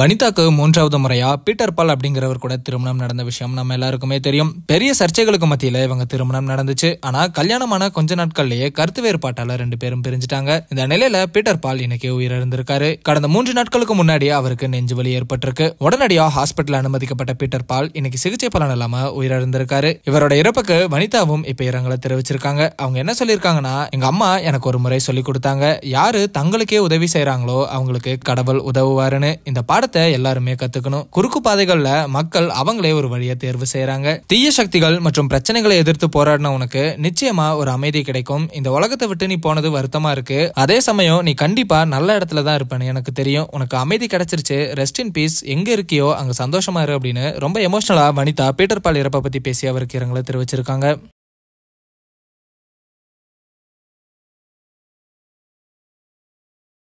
வனிதாக்கு மூன்றாவது முறையாக பீட்டர் பால் அப்படிங்கிறவர் கூட திருமணம் நடந்த விஷயம் நம்ம எல்லாருக்குமே தெரியும் பெரிய சர்ச்சைகளுக்கு மத்தியில் இவங்க திருமணம் நடந்துச்சு ஆனால் கல்யாணமான கொஞ்ச நாட்கள்லேயே கருத்து வேறுபாட்டால ரெண்டு பேரும் பிரிஞ்சுட்டாங்க இந்த நிலையில பீட்டர் பால் இன்னைக்கு உயிரிழந்திருக்காரு கடந்த மூன்று நாட்களுக்கு முன்னாடியே அவருக்கு நெஞ்சு வலி ஏற்பட்டிருக்கு உடனடியாக ஹாஸ்பிட்டல் அனுமதிக்கப்பட்ட பீட்டர் பால் இன்னைக்கு சிகிச்சை பலன் இல்லாம உயிரிழந்திருக்காரு இவரோட இறப்புக்கு வனிதாவும் இப்ப இரங்கலை தெரிவிச்சிருக்காங்க அவங்க என்ன சொல்லியிருக்காங்கன்னா எங்க அம்மா எனக்கு ஒரு முறை சொல்லி கொடுத்தாங்க யாரு தங்களுக்கே உதவி செய்யறாங்களோ அவங்களுக்கு கடவுள் உதவுவாருன்னு இந்த பாடத்தை பாடத்தை எல்லாருமே கத்துக்கணும் குறுக்கு பாதைகள்ல மக்கள் அவங்களே ஒரு வழியை தேர்வு செய்யறாங்க தீய சக்திகள் மற்றும் பிரச்சனைகளை எதிர்த்து போராடின உனக்கு நிச்சயமா ஒரு அமைதி கிடைக்கும் இந்த உலகத்தை விட்டு நீ போனது வருத்தமா இருக்கு அதே சமயம் நீ கண்டிப்பா நல்ல இடத்துல தான் இருப்பேன்னு எனக்கு தெரியும் உனக்கு அமைதி கிடைச்சிருச்சு ரெஸ்ட் இன் பீஸ் எங்க இருக்கியோ அங்க சந்தோஷமா இரு அப்படின்னு ரொம்ப எமோஷனலா வனிதா பீட்டர் பால் இறப்பை பத்தி பேசி அவருக்கு இரங்கலை தெரிவிச்சிருக்காங்க